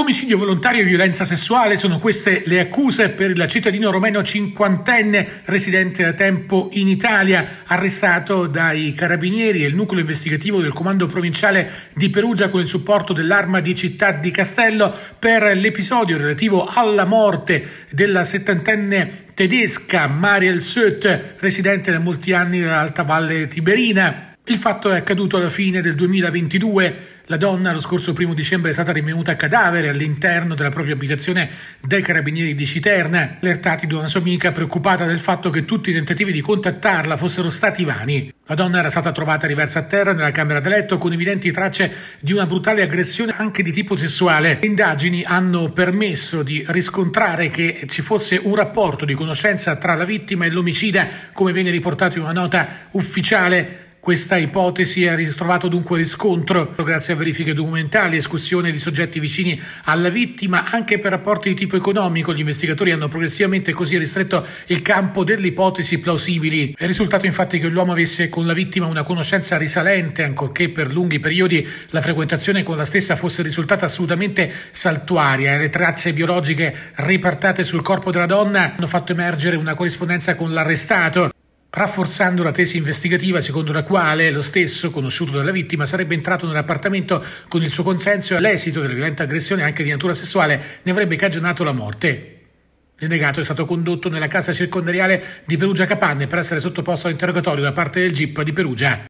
Omicidio volontario e violenza sessuale sono queste le accuse per il cittadino romeno cinquantenne residente da tempo in Italia, arrestato dai carabinieri e il nucleo investigativo del comando provinciale di Perugia con il supporto dell'arma di città di Castello per l'episodio relativo alla morte della settantenne tedesca Mariel Söt, residente da molti anni nell'Alta Valle Tiberina. Il fatto è accaduto alla fine del 2022. La donna lo scorso primo dicembre è stata rinvenuta cadavere all'interno della propria abitazione dai carabinieri di Citerna, allertati da una sua amica preoccupata del fatto che tutti i tentativi di contattarla fossero stati vani. La donna era stata trovata riversa a terra nella camera da letto con evidenti tracce di una brutale aggressione anche di tipo sessuale. Le indagini hanno permesso di riscontrare che ci fosse un rapporto di conoscenza tra la vittima e l'omicida, come viene riportato in una nota ufficiale questa ipotesi ha ritrovato dunque riscontro grazie a verifiche documentali, escussione di soggetti vicini alla vittima, anche per rapporti di tipo economico. Gli investigatori hanno progressivamente così ristretto il campo delle ipotesi plausibili. È risultato infatti che l'uomo avesse con la vittima una conoscenza risalente, ancorché per lunghi periodi la frequentazione con la stessa fosse risultata assolutamente saltuaria. Le tracce biologiche ripartate sul corpo della donna hanno fatto emergere una corrispondenza con l'arrestato rafforzando la tesi investigativa secondo la quale lo stesso, conosciuto dalla vittima, sarebbe entrato nell'appartamento con il suo consenso e all'esito della violenta aggressione anche di natura sessuale ne avrebbe cagionato la morte. Il negato è stato condotto nella casa circondariale di Perugia Capanne per essere sottoposto all'interrogatorio da parte del GIP di Perugia.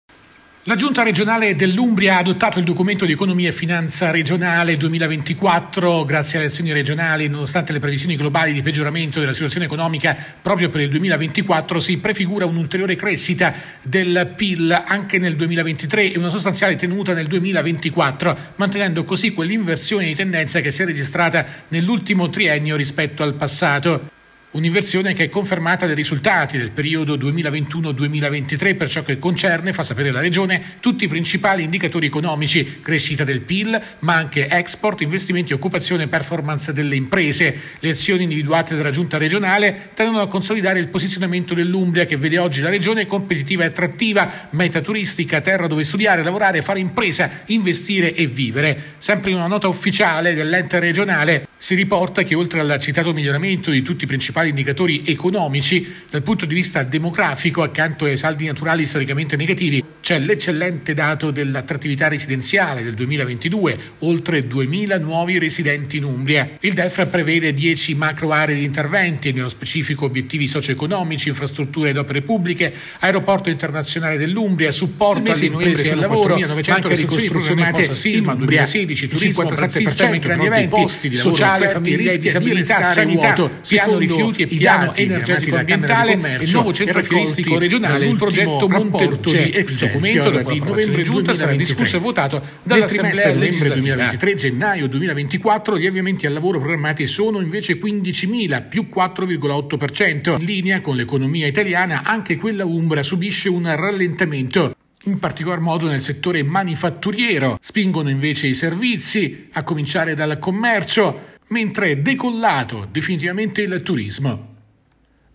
La Giunta regionale dell'Umbria ha adottato il documento di economia e finanza regionale 2024 grazie alle azioni regionali, nonostante le previsioni globali di peggioramento della situazione economica proprio per il 2024 si prefigura un'ulteriore crescita del PIL anche nel 2023 e una sostanziale tenuta nel 2024, mantenendo così quell'inversione di tendenza che si è registrata nell'ultimo triennio rispetto al passato. Un'inversione che è confermata dai risultati del periodo 2021-2023 per ciò che concerne, fa sapere la Regione, tutti i principali indicatori economici, crescita del PIL, ma anche export, investimenti, occupazione e performance delle imprese. Le azioni individuate dalla Giunta regionale tendono a consolidare il posizionamento dell'Umbria che vede oggi la Regione competitiva e attrattiva, meta turistica, terra dove studiare, lavorare, fare impresa, investire e vivere. Sempre in una nota ufficiale dell'ente regionale si riporta che oltre al citato miglioramento di tutti i principali principali indicatori economici, dal punto di vista demografico, accanto ai saldi naturali storicamente negativi, c'è l'eccellente dato dell'attrattività residenziale del 2022, oltre 2.000 nuovi residenti in Umbria. Il DEF prevede 10 macro aree di interventi, nello specifico obiettivi socio-economici, infrastrutture ed opere pubbliche, aeroporto internazionale dell'Umbria, supporto alle imprese e al lavoro, anche ricostruzione post-sisma 2016, turismo, 57% di grandi eventi, posti, sociale, famiglia e disabilità, sanità, piano rifiuti, rifiuti e piano energetico ambientale e il nuovo centro fieristico regionale il progetto Monteluce. Cioè il documento dopo di novembre giunta sarà discusso e votato dall'Assemblea novembre 2023 gennaio 2024 gli avviamenti al lavoro programmati sono invece 15.000 più 4,8%. In linea con l'economia italiana anche quella umbra subisce un rallentamento in particolar modo nel settore manifatturiero. Spingono invece i servizi, a cominciare dal commercio, mentre è decollato definitivamente il turismo.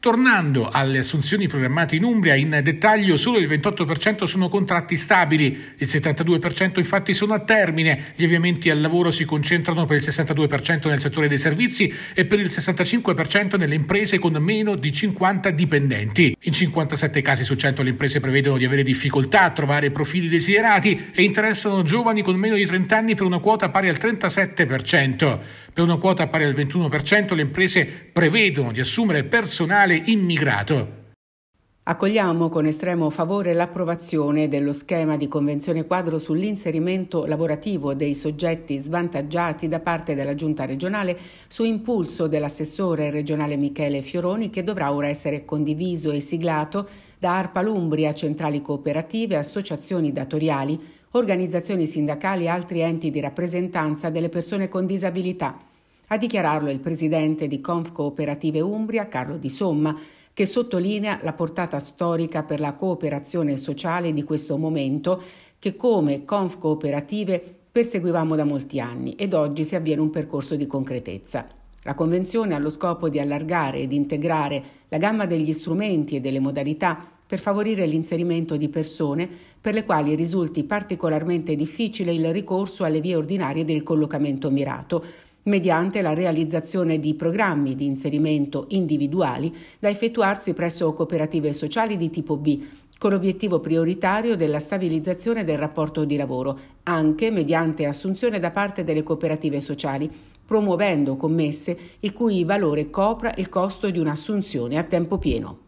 Tornando alle assunzioni programmate in Umbria, in dettaglio solo il 28% sono contratti stabili, il 72% infatti sono a termine, gli avviamenti al lavoro si concentrano per il 62% nel settore dei servizi e per il 65% nelle imprese con meno di 50 dipendenti. In 57 casi su 100 le imprese prevedono di avere difficoltà a trovare profili desiderati e interessano giovani con meno di 30 anni per una quota pari al 37%. Per una quota pari al 21% le imprese prevedono di assumere personale immigrato. Accogliamo con estremo favore l'approvazione dello schema di convenzione quadro sull'inserimento lavorativo dei soggetti svantaggiati da parte della Giunta regionale su impulso dell'assessore regionale Michele Fioroni che dovrà ora essere condiviso e siglato da ARPA Lumbria, centrali cooperative, associazioni datoriali, organizzazioni sindacali e altri enti di rappresentanza delle persone con disabilità. A dichiararlo il presidente di Conf Cooperative Umbria, Carlo Di Somma, che sottolinea la portata storica per la cooperazione sociale di questo momento che come Conf Cooperative perseguivamo da molti anni ed oggi si avviene un percorso di concretezza. La Convenzione ha lo scopo di allargare ed integrare la gamma degli strumenti e delle modalità per favorire l'inserimento di persone per le quali risulti particolarmente difficile il ricorso alle vie ordinarie del collocamento mirato, mediante la realizzazione di programmi di inserimento individuali da effettuarsi presso cooperative sociali di tipo B, con l'obiettivo prioritario della stabilizzazione del rapporto di lavoro, anche mediante assunzione da parte delle cooperative sociali, promuovendo commesse il cui valore copra il costo di un'assunzione a tempo pieno.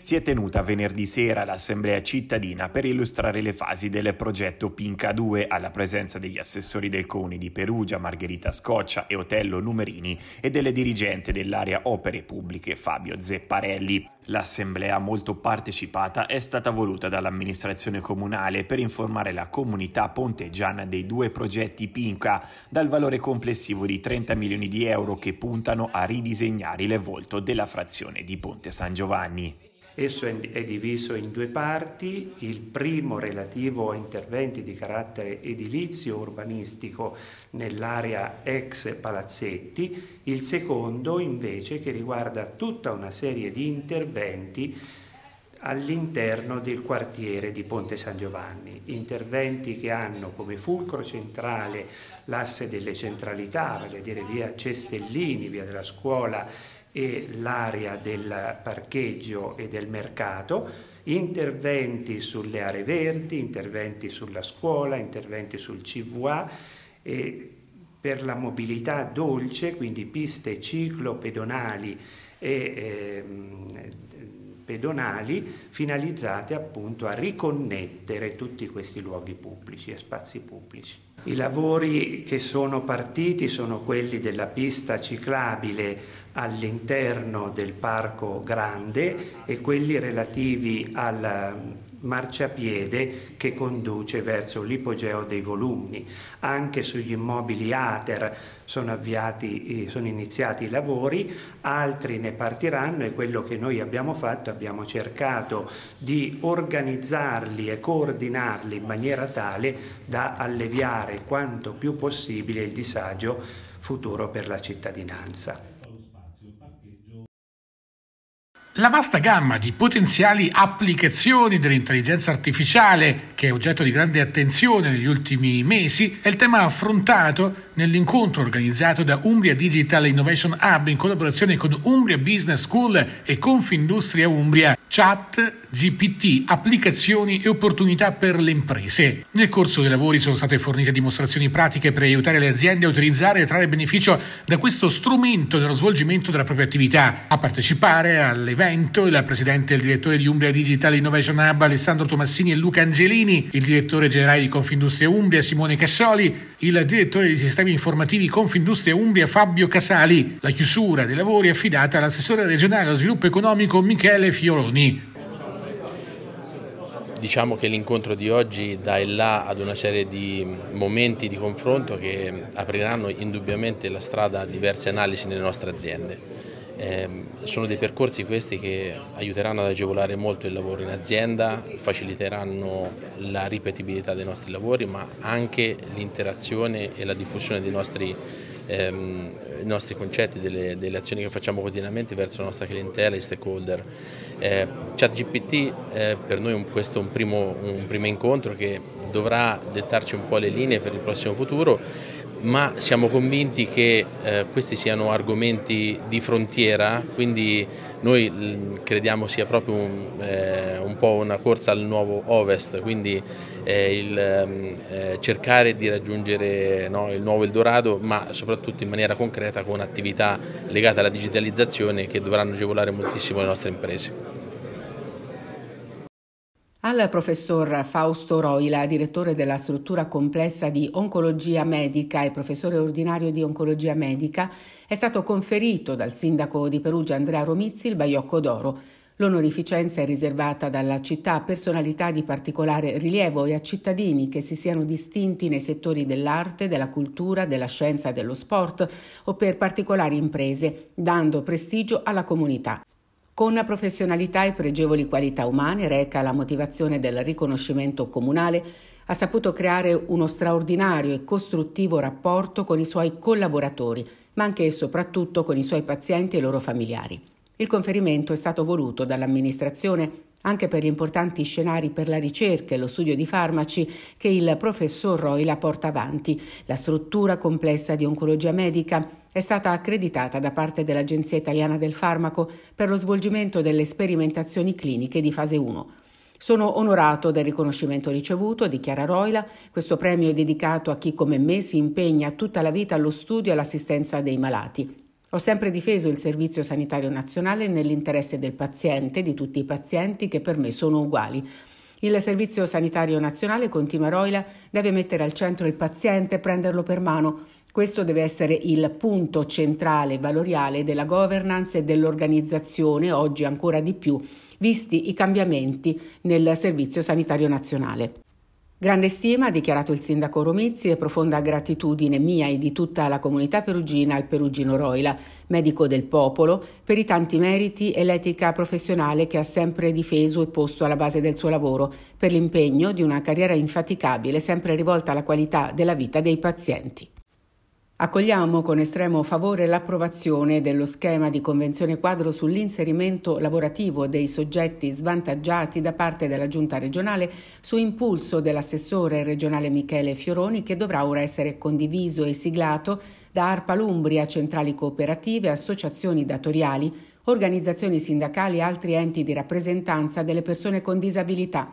si è tenuta venerdì sera l'assemblea cittadina per illustrare le fasi del progetto Pinca 2 alla presenza degli assessori del Comune di Perugia, Margherita Scoccia e Otello Numerini e del dirigente dell'area opere pubbliche Fabio Zepparelli. L'assemblea molto partecipata è stata voluta dall'amministrazione comunale per informare la comunità ponteggiana dei due progetti Pinca dal valore complessivo di 30 milioni di euro che puntano a ridisegnare il volto della frazione di Ponte San Giovanni. Esso è diviso in due parti, il primo relativo a interventi di carattere edilizio urbanistico nell'area ex palazzetti, il secondo invece che riguarda tutta una serie di interventi all'interno del quartiere di Ponte San Giovanni, interventi che hanno come fulcro centrale l'asse delle centralità, vale a dire via Cestellini, via della scuola e l'area del parcheggio e del mercato, interventi sulle aree verdi, interventi sulla scuola, interventi sul CVA e per la mobilità dolce, quindi piste ciclopedonali e eh, pedonali finalizzate appunto a riconnettere tutti questi luoghi pubblici e spazi pubblici. I lavori che sono partiti sono quelli della pista ciclabile all'interno del Parco Grande e quelli relativi al marciapiede che conduce verso l'ipogeo dei volumi. Anche sugli immobili ATER sono, avviati, eh, sono iniziati i lavori, altri ne partiranno e quello che noi abbiamo fatto abbiamo cercato di organizzarli e coordinarli in maniera tale da alleviare quanto più possibile il disagio futuro per la cittadinanza. La vasta gamma di potenziali applicazioni dell'intelligenza artificiale, che è oggetto di grande attenzione negli ultimi mesi, è il tema affrontato nell'incontro organizzato da Umbria Digital Innovation Hub in collaborazione con Umbria Business School e Confindustria Umbria, chat, GPT, applicazioni e opportunità per le imprese. Nel corso dei lavori sono state fornite dimostrazioni pratiche per aiutare le aziende a utilizzare e trarre beneficio da questo strumento nello svolgimento della propria attività, a partecipare alle l'evento, la presidente e il direttore di Umbria Digital Innovation Hub Alessandro Tomassini e Luca Angelini, il direttore generale di Confindustria Umbria Simone Cassoli, il direttore di sistemi informativi Confindustria Umbria Fabio Casali. La chiusura dei lavori è affidata all'assessore regionale allo sviluppo economico Michele Fioroni. Diciamo che l'incontro di oggi dà il là ad una serie di momenti di confronto che apriranno indubbiamente la strada a diverse analisi nelle nostre aziende. Ehm, sono dei percorsi questi che aiuteranno ad agevolare molto il lavoro in azienda, faciliteranno la ripetibilità dei nostri lavori ma anche l'interazione e la diffusione dei nostri, ehm, nostri concetti, delle, delle, azioni che facciamo quotidianamente verso la nostra clientela e stakeholder. Eh, ChatGPT eh, per noi un, questo è un primo, un primo incontro che dovrà dettarci un po' le linee per il prossimo futuro ma siamo convinti che eh, questi siano argomenti di frontiera, quindi noi mm, crediamo sia proprio un, eh, un po' una corsa al nuovo ovest, quindi eh, il, mm, eh, cercare di raggiungere no, il nuovo Eldorado, ma soprattutto in maniera concreta con attività legate alla digitalizzazione che dovranno agevolare moltissimo le nostre imprese. Al professor Fausto Roila, direttore della struttura complessa di oncologia medica e professore ordinario di oncologia medica, è stato conferito dal sindaco di Perugia Andrea Romizzi il Baiocco d'Oro. L'onorificenza è riservata dalla città a personalità di particolare rilievo e a cittadini che si siano distinti nei settori dell'arte, della cultura, della scienza e dello sport o per particolari imprese, dando prestigio alla comunità. Con professionalità e pregevoli qualità umane reca la motivazione del riconoscimento comunale ha saputo creare uno straordinario e costruttivo rapporto con i suoi collaboratori, ma anche e soprattutto con i suoi pazienti e i loro familiari. Il conferimento è stato voluto dall'amministrazione anche per gli importanti scenari per la ricerca e lo studio di farmaci che il professor Roy la porta avanti. La struttura complessa di oncologia medica è stata accreditata da parte dell'Agenzia Italiana del Farmaco per lo svolgimento delle sperimentazioni cliniche di fase 1. Sono onorato del riconoscimento ricevuto, dichiara Roila. Questo premio è dedicato a chi come me si impegna tutta la vita allo studio e all'assistenza dei malati. Ho sempre difeso il Servizio Sanitario Nazionale nell'interesse del paziente, di tutti i pazienti che per me sono uguali. Il Servizio Sanitario Nazionale, continua Roila, deve mettere al centro il paziente e prenderlo per mano. Questo deve essere il punto centrale e valoriale della governance e dell'organizzazione, oggi ancora di più, visti i cambiamenti nel Servizio Sanitario Nazionale. Grande stima, ha dichiarato il sindaco Romizzi, e profonda gratitudine mia e di tutta la comunità perugina al Perugino Roila, medico del popolo, per i tanti meriti e l'etica professionale che ha sempre difeso e posto alla base del suo lavoro, per l'impegno di una carriera infaticabile sempre rivolta alla qualità della vita dei pazienti. Accogliamo con estremo favore l'approvazione dello schema di convenzione quadro sull'inserimento lavorativo dei soggetti svantaggiati da parte della Giunta regionale su impulso dell'assessore regionale Michele Fioroni che dovrà ora essere condiviso e siglato da ARPA Lumbria, centrali cooperative, associazioni datoriali, organizzazioni sindacali e altri enti di rappresentanza delle persone con disabilità.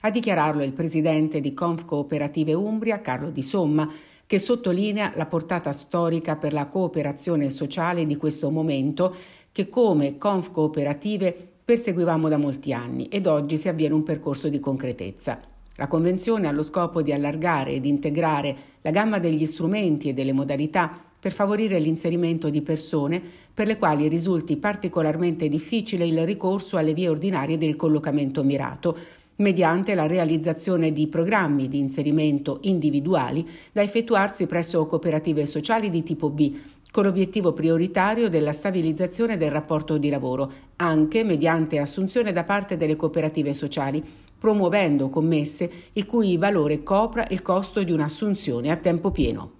A dichiararlo il presidente di Conf Cooperative Umbria, Carlo Di Somma, che sottolinea la portata storica per la cooperazione sociale di questo momento che come Conf Cooperative perseguivamo da molti anni ed oggi si avviene un percorso di concretezza. La Convenzione ha lo scopo di allargare ed integrare la gamma degli strumenti e delle modalità per favorire l'inserimento di persone per le quali risulti particolarmente difficile il ricorso alle vie ordinarie del collocamento mirato, mediante la realizzazione di programmi di inserimento individuali da effettuarsi presso cooperative sociali di tipo B, con l'obiettivo prioritario della stabilizzazione del rapporto di lavoro, anche mediante assunzione da parte delle cooperative sociali, promuovendo commesse il cui valore copra il costo di un'assunzione a tempo pieno.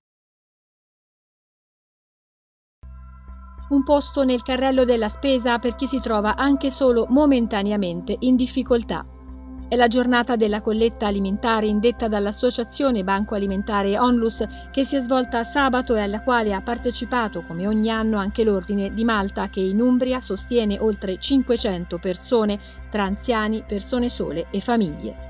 un posto nel carrello della spesa per chi si trova anche solo momentaneamente in difficoltà. È la giornata della colletta alimentare indetta dall'associazione Banco Alimentare Onlus che si è svolta sabato e alla quale ha partecipato come ogni anno anche l'Ordine di Malta che in Umbria sostiene oltre 500 persone tra anziani, persone sole e famiglie.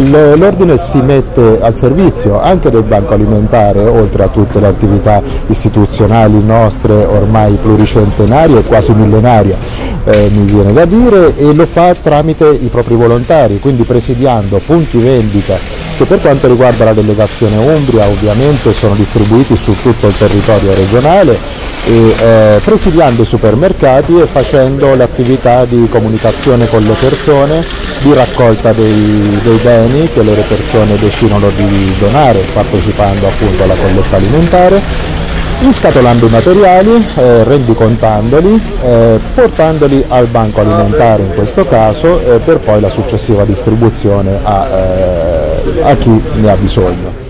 L'ordine si mette al servizio anche del Banco Alimentare, oltre a tutte le attività istituzionali nostre ormai pluricentenarie, quasi millenarie eh, mi viene da dire, e lo fa tramite i propri volontari, quindi presidiando punti vendita che per quanto riguarda la delegazione Umbria ovviamente sono distribuiti su tutto il territorio regionale e eh, presidiando i supermercati e facendo l'attività di comunicazione con le persone, di raccolta dei, dei beni che le persone decidono di donare partecipando appunto alla colletta alimentare inscatolando i materiali, eh, rendicontandoli, eh, portandoli al banco alimentare in questo caso eh, per poi la successiva distribuzione a eh, a chi ne ha bisogno.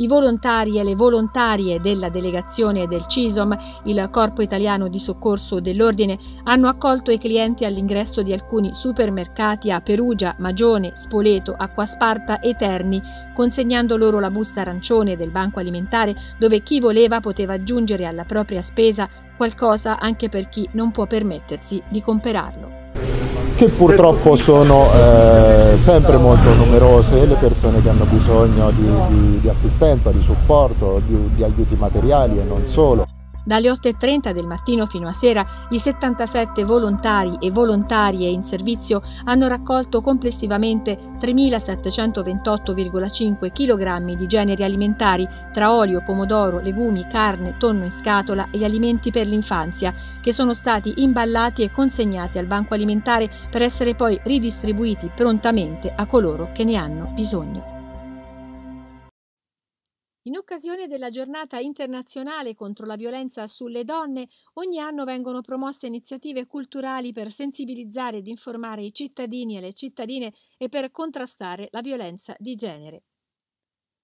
I volontari e le volontarie della delegazione del CISOM, il Corpo Italiano di Soccorso dell'Ordine, hanno accolto i clienti all'ingresso di alcuni supermercati a Perugia, Magione, Spoleto, Acquasparta e Terni, consegnando loro la busta arancione del banco alimentare dove chi voleva poteva aggiungere alla propria spesa qualcosa anche per chi non può permettersi di comperarlo che purtroppo sono eh, sempre molto numerose le persone che hanno bisogno di, di, di assistenza, di supporto, di, di aiuti materiali e non solo dalle 8.30 del mattino fino a sera i 77 volontari e volontarie in servizio hanno raccolto complessivamente 3.728,5 kg di generi alimentari tra olio, pomodoro, legumi, carne, tonno in scatola e alimenti per l'infanzia, che sono stati imballati e consegnati al banco alimentare per essere poi ridistribuiti prontamente a coloro che ne hanno bisogno. In occasione della giornata internazionale contro la violenza sulle donne, ogni anno vengono promosse iniziative culturali per sensibilizzare ed informare i cittadini e le cittadine e per contrastare la violenza di genere.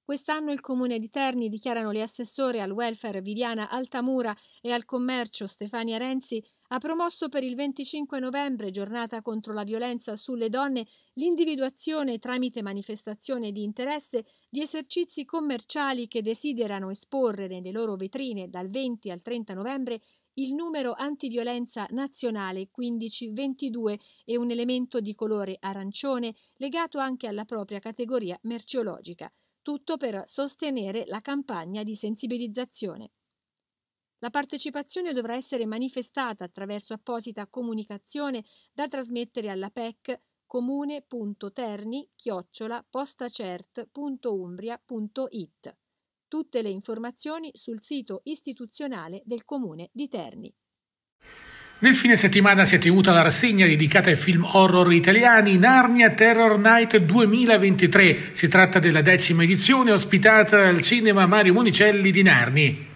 Quest'anno il comune di Terni dichiarano le assessore al welfare Viviana Altamura e al commercio Stefania Renzi ha promosso per il 25 novembre, giornata contro la violenza sulle donne, l'individuazione tramite manifestazione di interesse di esercizi commerciali che desiderano esporre nelle loro vetrine dal 20 al 30 novembre il numero antiviolenza nazionale 1522 e un elemento di colore arancione legato anche alla propria categoria merceologica. Tutto per sostenere la campagna di sensibilizzazione. La partecipazione dovrà essere manifestata attraverso apposita comunicazione da trasmettere alla PEC comune.terni-postacert.umbria.it. Tutte le informazioni sul sito istituzionale del Comune di Terni. Nel fine settimana si è tenuta la rassegna dedicata ai film horror italiani Narnia Terror Night 2023. Si tratta della decima edizione ospitata dal cinema Mario Monicelli di Narni.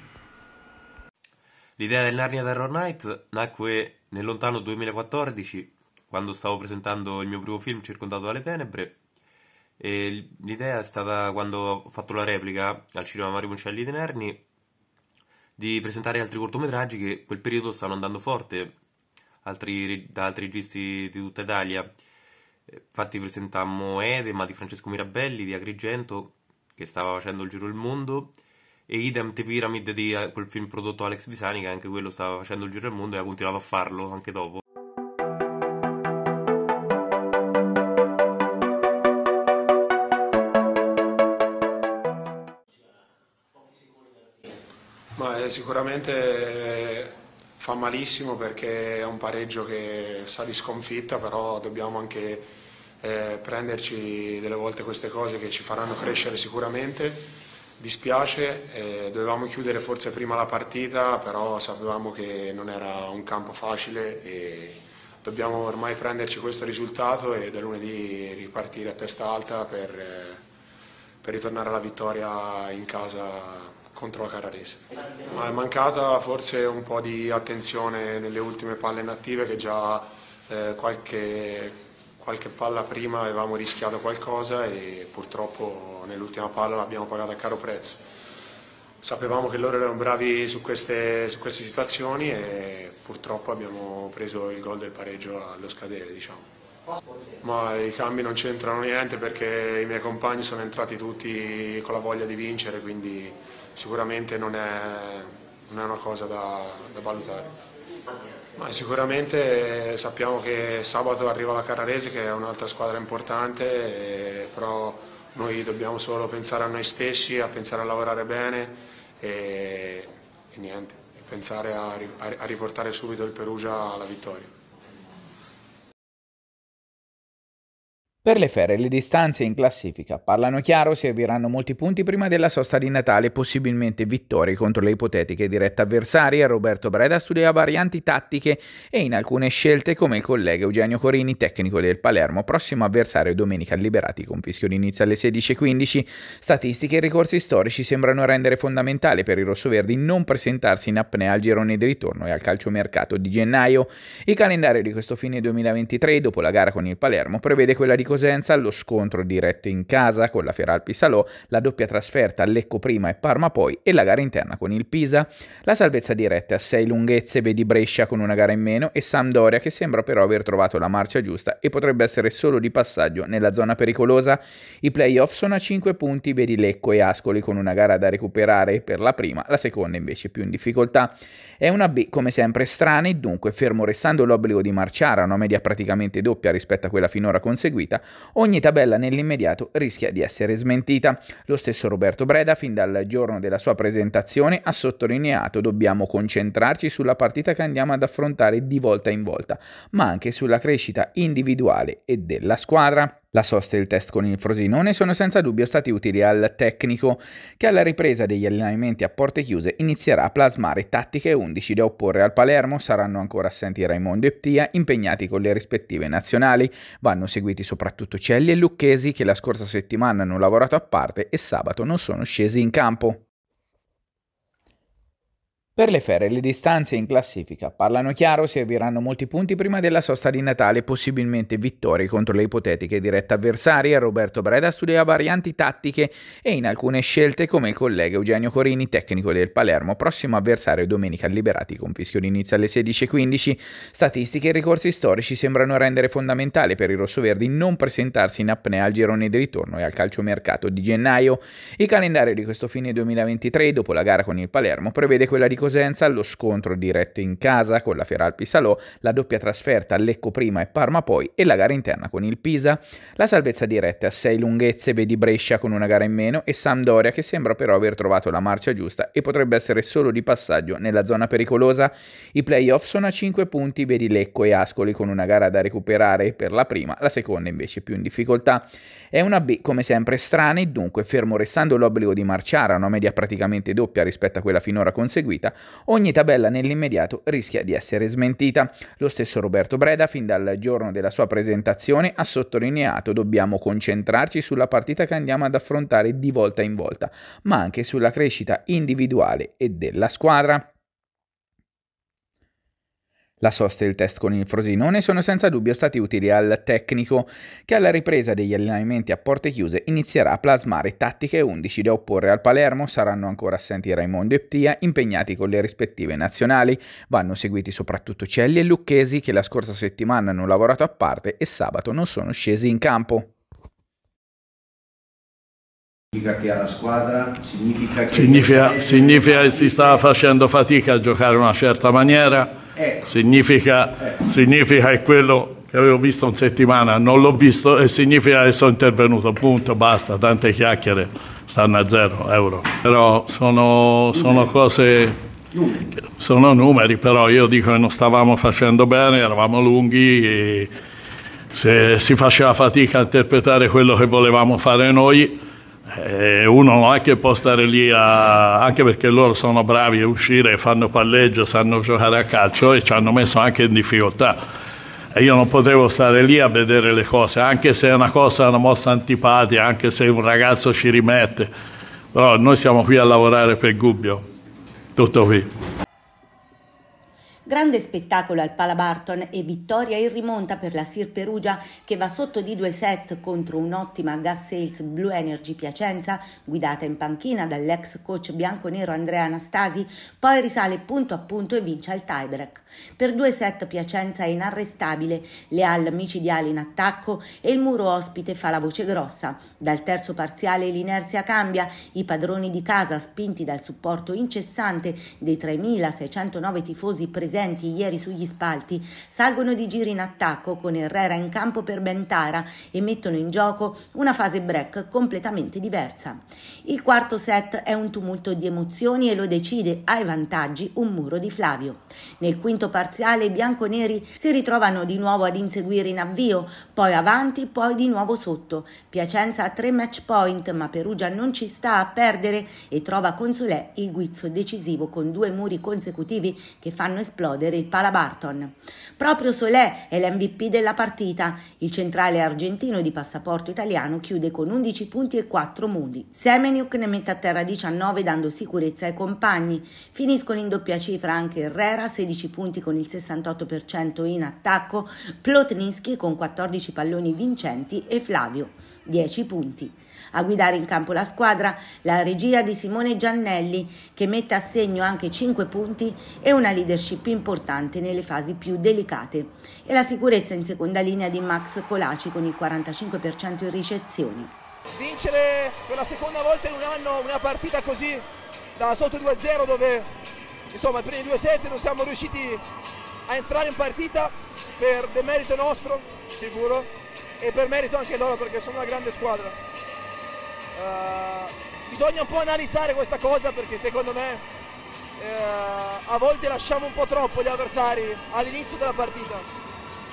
L'idea del Narnia Terror Night nacque nel lontano 2014, quando stavo presentando il mio primo film Circondato dalle tenebre. E l'idea è stata quando ho fatto la replica al cinema Mario Moncelli di Nerni di presentare altri cortometraggi che in quel periodo stanno andando forte altri, da altri registi di tutta Italia. Eh, infatti presentammo Edema di Francesco Mirabelli di Agrigento che stava facendo il giro del mondo e idem The Pyramid di eh, quel film prodotto Alex Visani che anche quello stava facendo il giro del mondo e ha continuato a farlo anche dopo. Ma eh, sicuramente eh, fa malissimo perché è un pareggio che sa di sconfitta, però dobbiamo anche eh, prenderci delle volte queste cose che ci faranno crescere sicuramente Dispiace, eh, dovevamo chiudere forse prima la partita, però sapevamo che non era un campo facile e dobbiamo ormai prenderci questo risultato e da lunedì ripartire a testa alta per, eh, per ritornare alla vittoria in casa contro la Carrarese. Ma è mancata forse un po' di attenzione nelle ultime palle inattive che già eh, qualche qualche palla prima avevamo rischiato qualcosa e purtroppo nell'ultima palla l'abbiamo pagata a caro prezzo. Sapevamo che loro erano bravi su queste, su queste situazioni e purtroppo abbiamo preso il gol del pareggio allo scadere. Diciamo. Ma i cambi non c'entrano niente perché i miei compagni sono entrati tutti con la voglia di vincere, quindi sicuramente non è, non è una cosa da, da valutare. Ma sicuramente eh, sappiamo che sabato arriva la Carrarese che è un'altra squadra importante, eh, però noi dobbiamo solo pensare a noi stessi, a pensare a lavorare bene e, e niente, pensare a, a riportare subito il Perugia alla vittoria. Per le fere le distanze in classifica parlano chiaro, serviranno molti punti prima della sosta di Natale, possibilmente vittorie contro le ipotetiche dirette avversarie. Roberto Breda studia varianti tattiche e in alcune scelte come il collega Eugenio Corini, tecnico del Palermo, prossimo avversario domenica liberati con fischio d'inizio alle 16.15. Statistiche e ricorsi storici sembrano rendere fondamentale per i rossoverdi non presentarsi in apnea al girone di ritorno e al calciomercato di gennaio. Il calendario di questo fine 2023, dopo la gara con il Palermo, prevede quella di Cosenza Cosenza lo scontro diretto in casa con la Feralpi Salò, la doppia trasferta Lecco prima e Parma poi e la gara interna con il Pisa. La salvezza diretta a 6 lunghezze vedi Brescia con una gara in meno e Sampdoria che sembra però aver trovato la marcia giusta e potrebbe essere solo di passaggio nella zona pericolosa. I playoff sono a 5 punti vedi Lecco e Ascoli con una gara da recuperare per la prima, la seconda invece più in difficoltà. È una B come sempre strana e dunque fermo restando l'obbligo di marciare a una media praticamente doppia rispetto a quella finora conseguita giornata. Ogni tabella nell'immediato rischia di essere smentita. Lo stesso Roberto Breda, fin dal giorno della sua presentazione, ha sottolineato dobbiamo concentrarci sulla partita che andiamo ad affrontare di volta in volta, ma anche sulla crescita individuale e della squadra. La sosta e il test con il Frosinone sono senza dubbio stati utili al tecnico, che alla ripresa degli allenamenti a porte chiuse inizierà a plasmare tattiche 11 da opporre al Palermo, saranno ancora assenti Raimondo e Ptia, impegnati con le rispettive nazionali, vanno seguiti soprattutto Celli e Lucchesi che la scorsa settimana hanno lavorato a parte e sabato non sono scesi in campo. Per le fere le distanze in classifica parlano chiaro, serviranno molti punti prima della sosta di Natale, possibilmente vittorie contro le ipotetiche dirette avversarie. Roberto Breda studia varianti tattiche e in alcune scelte come il collega Eugenio Corini, tecnico del Palermo, prossimo avversario domenica liberati con fischio d'inizio alle 16.15. Statistiche e ricorsi storici sembrano rendere fondamentale per i rossoverdi non presentarsi in apnea al girone di ritorno e al calciomercato di gennaio. Il calendario di questo fine 2023, dopo la gara con il Palermo, prevede quella di Costa Cosenza, lo scontro diretto in casa con la Feralpi Salò, la doppia trasferta Lecco prima e Parma poi e la gara interna con il Pisa. La salvezza diretta a 6 lunghezze vedi Brescia con una gara in meno e Sampdoria che sembra però aver trovato la marcia giusta e potrebbe essere solo di passaggio nella zona pericolosa. I playoff sono a 5 punti vedi Lecco e Ascoli con una gara da recuperare per la prima, la seconda invece più in difficoltà. È una B come sempre strana e dunque fermo restando l'obbligo di marciare a una media praticamente doppia rispetto a quella finora conseguita, ogni tabella nell'immediato rischia di essere smentita. Lo stesso Roberto Breda, fin dal giorno della sua presentazione, ha sottolineato dobbiamo concentrarci sulla partita che andiamo ad affrontare di volta in volta, ma anche sulla crescita individuale e della squadra. La sosta e il test con il Frosinone sono senza dubbio stati utili al tecnico, che alla ripresa degli allenamenti a porte chiuse inizierà a plasmare tattiche 11 da opporre al Palermo, saranno ancora assenti Raimondo e Ptia, impegnati con le rispettive nazionali, vanno seguiti soprattutto Celli e Lucchesi che la scorsa settimana hanno lavorato a parte e sabato non sono scesi in campo. Significa che alla squadra significa che... Significa, significa che si stava facendo fatica a giocare in una certa maniera Ecco. Significa, ecco. significa quello che avevo visto una settimana, non l'ho visto e significa che sono intervenuto, punto, basta, tante chiacchiere, stanno a zero euro. Però sono, sono cose... Sono numeri, però io dico che non stavamo facendo bene, eravamo lunghi e se si faceva fatica a interpretare quello che volevamo fare noi eh, uno non è che può stare lì a, anche perché loro sono bravi a uscire, fanno palleggio, sanno giocare a calcio e ci hanno messo anche in difficoltà. E io non potevo stare lì a vedere le cose, anche se è una cosa, una mossa antipatica, anche se un ragazzo ci rimette. Però noi siamo qui a lavorare per Gubbio. Tutto qui. Grande spettacolo al Pala Barton e vittoria in rimonta per la Sir Perugia che va sotto di due set contro un'ottima Gas Sales Blue Energy Piacenza guidata in panchina dall'ex coach bianco-nero Andrea Anastasi, poi risale punto a punto e vince al tiebreak. Per due set Piacenza è inarrestabile, le Al micidiali in attacco e il muro ospite fa la voce grossa. Dal terzo parziale l'inerzia cambia, i padroni di casa spinti dal supporto incessante dei 3.609 tifosi presenti presenti ieri sugli spalti salgono di giri in attacco con Herrera in campo per Bentara e mettono in gioco una fase break completamente diversa. Il quarto set è un tumulto di emozioni e lo decide ai vantaggi un muro di Flavio. Nel quinto parziale i bianconeri si ritrovano di nuovo ad inseguire in avvio, poi avanti, poi di nuovo sotto. Piacenza ha tre match point, ma Perugia non ci sta a perdere e trova con Solè il guizzo decisivo con due muri consecutivi che fanno esplodere il Palabarton. Proprio Solè è l'MVP della partita. Il centrale argentino di passaporto italiano chiude con 11 punti e 4 muri. Semeniuk ne mette a terra 19 dando sicurezza ai compagni. Finiscono in doppia cifra anche Herrera, 16 punti con il 68% in attacco, Plotninski con 14 11 palloni vincenti e Flavio 10 punti. A guidare in campo la squadra la regia di Simone Giannelli che mette a segno anche 5 punti e una leadership importante nelle fasi più delicate e la sicurezza in seconda linea di Max Colaci con il 45% in ricezione. Vincere per la seconda volta in un anno una partita così da sotto 2-0 dove insomma i primi due set non siamo riusciti a entrare in partita per demerito nostro sicuro e per merito anche loro perché sono una grande squadra. Uh, bisogna un po' analizzare questa cosa perché secondo me uh, a volte lasciamo un po' troppo gli avversari all'inizio della partita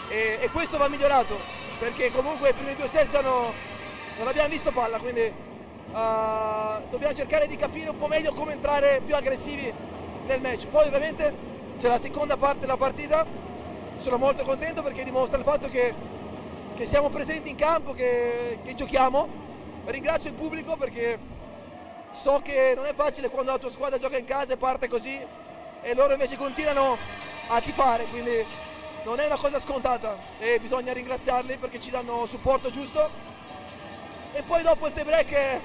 e, e, questo va migliorato perché comunque i primi due set hanno, non abbiamo visto palla quindi uh, dobbiamo cercare di capire un po' meglio come entrare più aggressivi nel match. Poi ovviamente c'è la seconda parte della partita, sono molto contento perché dimostra il fatto che che siamo presenti in campo, che, che giochiamo. Ringrazio il pubblico perché so che non è facile quando la tua squadra gioca in casa e parte così e loro invece continuano a tifare, quindi non è una cosa scontata e bisogna ringraziarli perché ci danno supporto giusto. E poi dopo il tie break,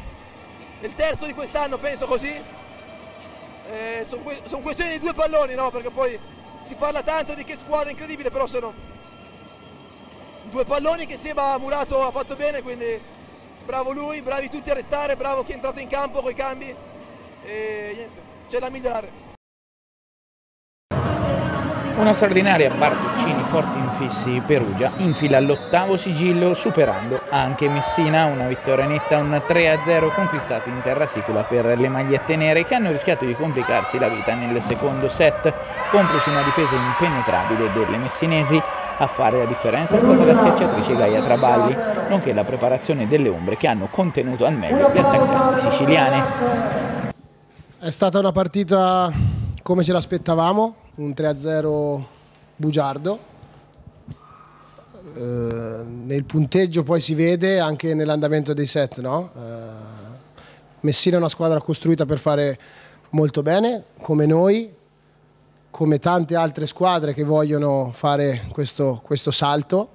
il terzo di quest'anno penso così, eh, sono que son questioni di due palloni, no? perché poi si parla tanto di che squadra incredibile, però sono due palloni che Seba ha murato, ha fatto bene, quindi bravo lui, bravi tutti a restare, bravo chi è entrato in campo con i cambi e niente, c'è da migliorare. Una straordinaria Bartuccini forti infissi Perugia infila all'ottavo sigillo superando anche Messina, una vittoria netta, un 3-0 conquistato in terra sicula per le magliette nere che hanno rischiato di complicarsi la vita nel secondo set, complice una difesa impenetrabile delle messinesi. A fare la differenza è stata la schiacciatrice Gaia Traballi, nonché la preparazione delle ombre che hanno contenuto al meglio le attaccanti siciliane. È stata una partita come ce l'aspettavamo, un 3-0 bugiardo. Eh, nel punteggio poi si vede anche nell'andamento dei set, no? eh, Messina è una squadra costruita per fare molto bene, come noi, come tante altre squadre che vogliono fare questo, questo salto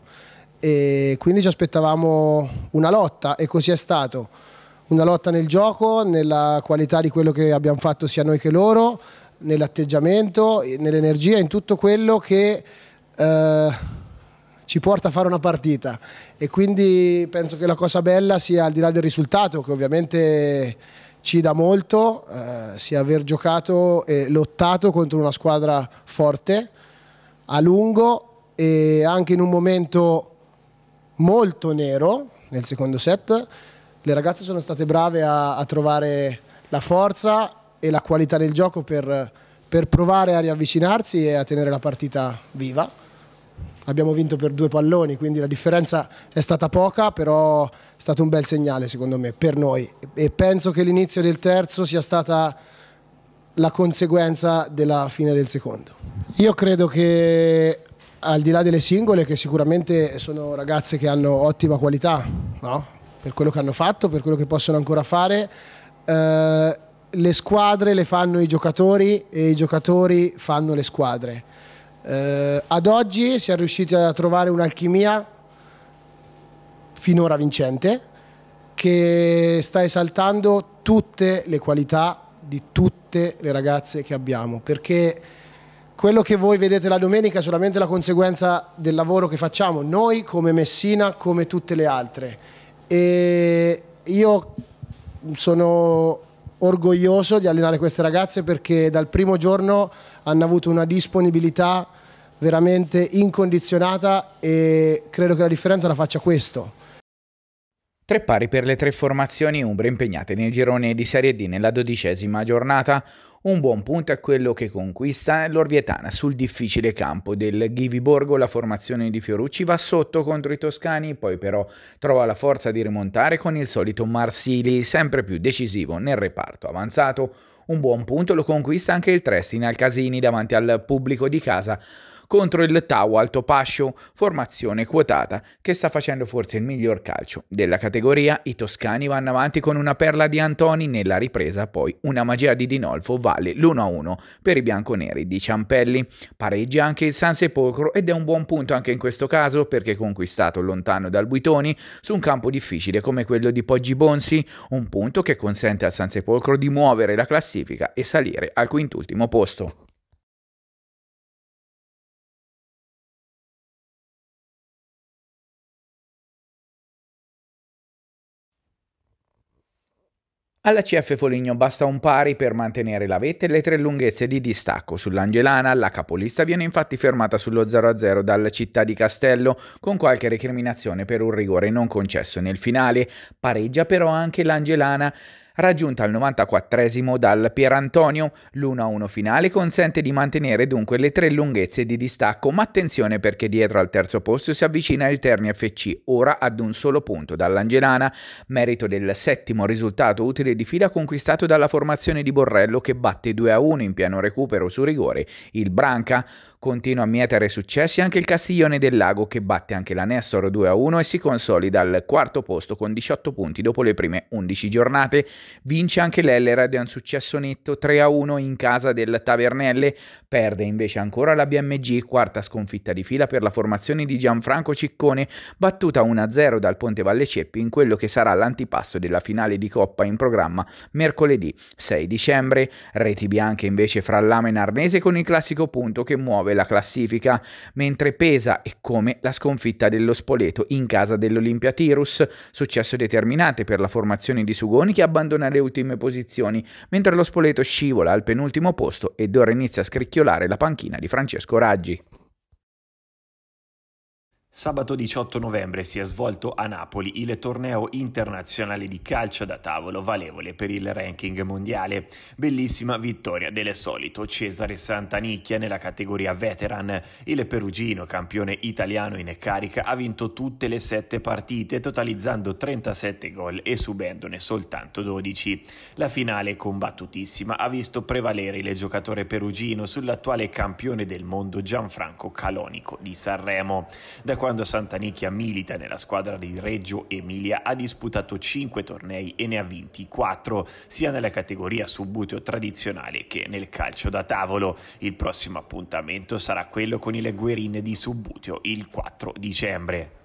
e quindi ci aspettavamo una lotta e così è stato. Una lotta nel gioco, nella qualità di quello che abbiamo fatto sia noi che loro, nell'atteggiamento, nell'energia, in tutto quello che eh, ci porta a fare una partita. E quindi penso che la cosa bella sia al di là del risultato, che ovviamente ci dà molto, eh, sia aver giocato e lottato contro una squadra forte a lungo e anche in un momento molto nero nel secondo set. Le ragazze sono state brave a, a trovare la forza e la qualità del gioco per, per provare a riavvicinarsi e a tenere la partita viva abbiamo vinto per due palloni, quindi la differenza è stata poca, però è stato un bel segnale secondo me per noi e penso che l'inizio del terzo sia stata la conseguenza della fine del secondo. Io credo che al di là delle singole, che sicuramente sono ragazze che hanno ottima qualità, no? per quello che hanno fatto, per quello che possono ancora fare, eh, le squadre le fanno i giocatori e i giocatori fanno le squadre. Eh, ad oggi si è riusciti a trovare un'alchimia finora vincente che sta esaltando tutte le qualità di tutte le ragazze che abbiamo perché quello che voi vedete la domenica è solamente la conseguenza del lavoro che facciamo noi come Messina come tutte le altre e io sono orgoglioso di allenare queste ragazze perché dal primo giorno hanno avuto una disponibilità veramente incondizionata e credo che la differenza la faccia questo, Tre pari per le tre formazioni umbre impegnate nel girone di Serie D nella dodicesima giornata. Un buon punto è quello che conquista l'Orvietana sul difficile campo del Ghiviborgo. La formazione di Fiorucci va sotto contro i toscani, poi però trova la forza di rimontare con il solito Marsili, sempre più decisivo nel reparto avanzato. Un buon punto lo conquista anche il Trestina al Casini davanti al pubblico di casa contro il Tau Alto Pascio, formazione quotata che sta facendo forse il miglior calcio della categoria. I toscani vanno avanti con una perla di Antoni nella ripresa, poi una magia di Dinolfo vale l'1-1 per i bianconeri di Ciampelli. Pareggia anche il San Sepolcro ed è un buon punto anche in questo caso perché conquistato lontano dal Buitoni su un campo difficile come quello di Poggi Bonsi, un punto che consente al San Sepolcro di muovere la classifica e salire al quintultimo posto. Alla CF Foligno basta un pari per mantenere la vetta e le tre lunghezze di distacco. Sull'Angelana la capolista viene infatti fermata sullo 0-0 dalla città di Castello con qualche recriminazione per un rigore non concesso nel finale. Pareggia però anche l'Angelana raggiunta al 94 dal Pierantonio. L'1-1 finale consente di mantenere dunque le tre lunghezze di distacco, ma attenzione perché dietro al terzo posto si avvicina il Terni FC, ora ad un solo punto dall'Angelana, merito del settimo risultato utile di fila conquistato dalla formazione di Borrello che batte 2-1 in piano recupero su rigore. Il Branca continua a mietere successi anche il Castiglione del Lago che batte anche la Nestor 2-1 e si consolida al quarto posto con 18 punti dopo le prime 11 giornate. Vince anche l'Ellerad, è un successo netto 3-1 in casa del Tavernelle, perde invece ancora la BMG, quarta sconfitta di fila per la formazione di Gianfranco Ciccone, battuta 1-0 dal Ponte Valle Ceppi in quello che sarà l'antipasto della finale di Coppa in programma mercoledì 6 dicembre. Reti bianche invece fra e Narnese con il classico punto che muove la classifica, mentre pesa e come la sconfitta dello Spoleto in casa dell'Olimpia Tirus, successo determinante per la formazione di Sugoni che abbandona abbandona le ultime posizioni, mentre lo Spoleto scivola al penultimo posto ed ora inizia a scricchiolare la panchina di Francesco Raggi. Sabato 18 novembre si è svolto a Napoli il torneo internazionale di calcio da tavolo valevole per il ranking mondiale. Bellissima vittoria del solito Cesare Santanicchia nella categoria veteran. Il perugino, campione italiano in carica, ha vinto tutte le sette partite, totalizzando 37 gol e subendone soltanto 12. La finale combattutissima ha visto prevalere il giocatore perugino sull'attuale campione del mondo Gianfranco Calonico di Sanremo. Da quando Santanicchia milita nella squadra di Reggio Emilia ha disputato 5 tornei e ne ha vinti 4, sia nella categoria subbuteo tradizionale che nel calcio da tavolo. Il prossimo appuntamento sarà quello con i Leguerine di subbuteo il 4 dicembre.